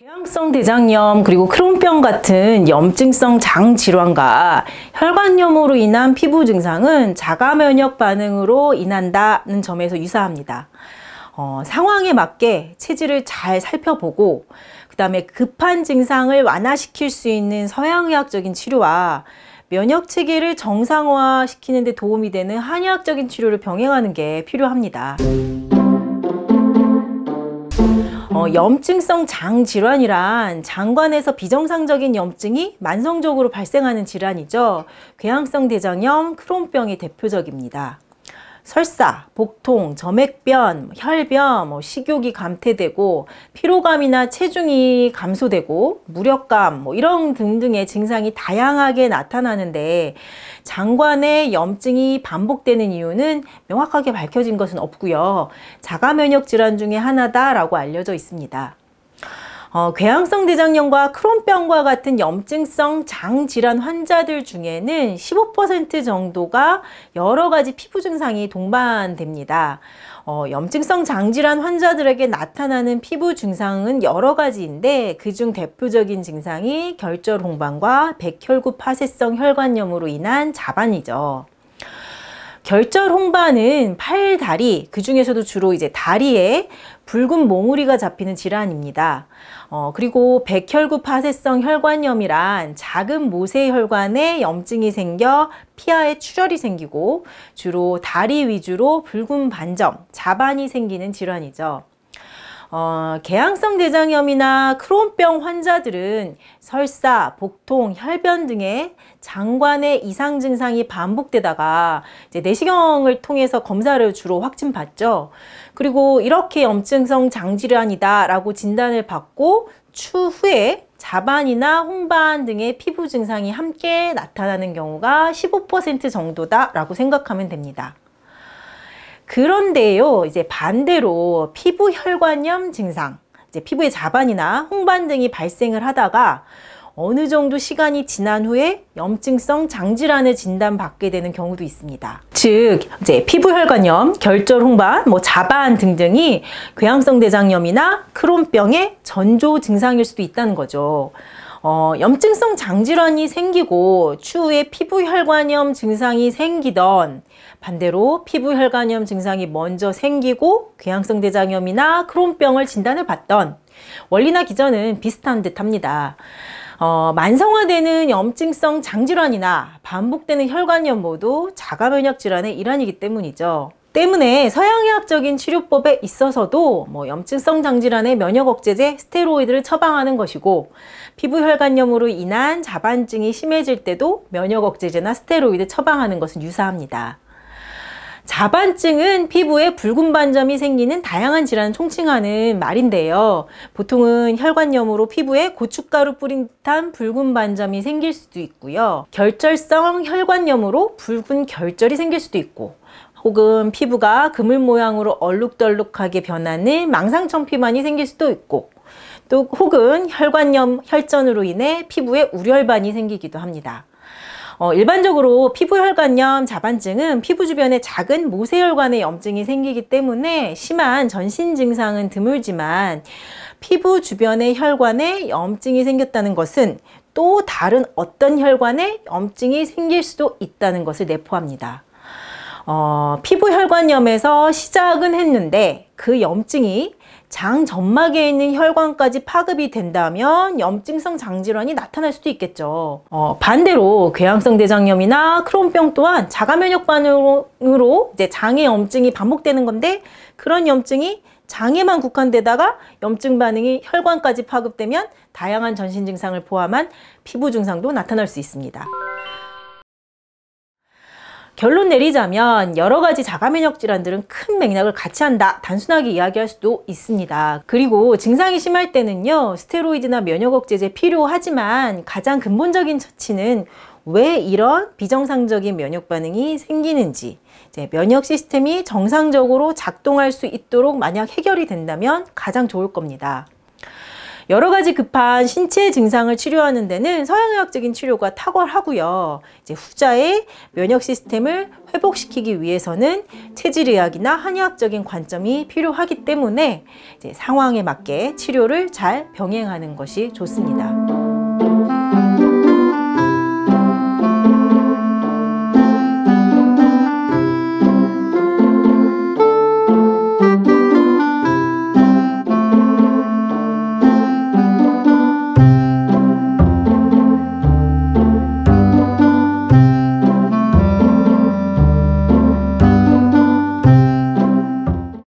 궤양성 대장염 그리고 크론병 같은 염증성 장 질환과 혈관염으로 인한 피부 증상은 자가 면역 반응으로 인한다는 점에서 유사합니다. 어, 상황에 맞게 체질을 잘 살펴보고 그 다음에 급한 증상을 완화시킬 수 있는 서양의학적인 치료와 면역 체계를 정상화시키는 데 도움이 되는 한의학적인 치료를 병행하는 게 필요합니다. 어, 염증성 장 질환이란 장관에서 비정상적인 염증이 만성적으로 발생하는 질환이죠. 궤양성 대장염, 크론병이 대표적입니다. 설사, 복통, 점액변, 뭐 혈변, 뭐 식욕이 감퇴되고 피로감이나 체중이 감소되고 무력감 뭐 이런 등등의 증상이 다양하게 나타나는데 장관의 염증이 반복되는 이유는 명확하게 밝혀진 것은 없고요. 자가 면역 질환 중에 하나다라고 알려져 있습니다. 어, 궤양성 대장염과 크론병과 같은 염증성 장 질환 환자들 중에는 15% 정도가 여러 가지 피부 증상이 동반됩니다. 어, 염증성 장질환 환자들에게 나타나는 피부 증상은 여러 가지인데 그 중 대표적인 증상이 결절 홍반과 백혈구 파쇄성 혈관염으로 인한 자반이죠. 결절 홍반은 팔, 다리, 그 중에서도 주로 이제 다리에 붉은 몽우리가 잡히는 질환입니다. 어, 그리고 백혈구 파쇄성 혈관염이란 작은 모세 혈관에 염증이 생겨 피하에 출혈이 생기고 주로 다리 위주로 붉은 반점, 자반이 생기는 질환이죠. 어, 개항성 대장염이나 크론병 환자들은 설사, 복통, 혈변 등의 장관의 이상 증상이 반복되다가 이제 내시경을 통해서 검사를 주로 확진 받죠. 그리고 이렇게 염증성 장질환이다라고 진단을 받고 추후에 자반이나 홍반 등의 피부 증상이 함께 나타나는 경우가 15% 정도다라고 생각하면 됩니다. 그런데요, 이제 반대로 피부 혈관염 증상, 이제 피부에 자반이나 홍반 등이 발생을 하다가 어느 정도 시간이 지난 후에 염증성 장질환을 진단받게 되는 경우도 있습니다. 즉, 이제 피부혈관염, 결절홍반, 뭐 자반 등등이 궤양성 대장염이나 크론병의 전조 증상일 수도 있다는 거죠. 어, 염증성 장질환이 생기고 추후에 피부혈관염 증상이 생기던 반대로 피부혈관염 증상이 먼저 생기고 궤양성 대장염이나 크론병을 진단을 받던 원리나 기전은 비슷한 듯합니다. 어, 만성화되는 염증성 장질환이나 반복되는 혈관염 모두 자가면역 질환의 일환이기 때문이죠. 때문에 서양의학적인 치료법에 있어서도 뭐 염증성 장질환의 면역 억제제 스테로이드를 처방하는 것이고 피부 혈관염으로 인한 자반증이 심해질 때도 면역 억제제나 스테로이드 처방하는 것은 유사합니다. 자반증은 피부에 붉은 반점이 생기는 다양한 질환을 총칭하는 말인데요. 보통은 혈관염으로 피부에 고춧가루 뿌린 듯한 붉은 반점이 생길 수도 있고요. 결절성 혈관염으로 붉은 결절이 생길 수도 있고 혹은 피부가 그물 모양으로 얼룩덜룩하게 변하는 망상청 피만이 생길 수도 있고 또 혹은 혈관염, 혈전으로 인해 피부에 우렬반이 생기기도 합니다. 어, 일반적으로 피부혈관염 자반증은 피부 주변에 작은 모세혈관의 염증이 생기기 때문에 심한 전신 증상은 드물지만 피부 주변의 혈관에 염증이 생겼다는 것은 또 다른 어떤 혈관에 염증이 생길 수도 있다는 것을 내포합니다. 어, 피부혈관염에서 시작은 했는데 그 염증이 장 점막에 있는 혈관까지 파급이 된다면 염증성 장질환이 나타날 수도 있겠죠. 어, 반대로 궤양성 대장염이나 크론병 또한 자가 면역 반응으로 이제 장의 염증이 반복되는 건데 그런 염증이 장에만 국한되다가 염증 반응이 혈관까지 파급되면 다양한 전신 증상을 포함한 피부 증상도 나타날 수 있습니다. 결론 내리자면 여러 가지 자가면역 질환들은 큰 맥락을 같이 한다 단순하게 이야기할 수도 있습니다 그리고 증상이 심할 때는요 스테로이드나 면역 억제제 필요하지만 가장 근본적인 처치는 왜 이런 비정상적인 면역 반응이 생기는지 이제 면역 시스템이 정상적으로 작동할 수 있도록 만약 해결이 된다면 가장 좋을 겁니다 여러 가지 급한 신체 증상을 치료하는 데는 서양의학적인 치료가 탁월하고요. 이제 후자의 면역 시스템을 회복시키기 위해서는 체질의학이나 한의학적인 관점이 필요하기 때문에 이제 상황에 맞게 치료를 잘 병행하는 것이 좋습니다.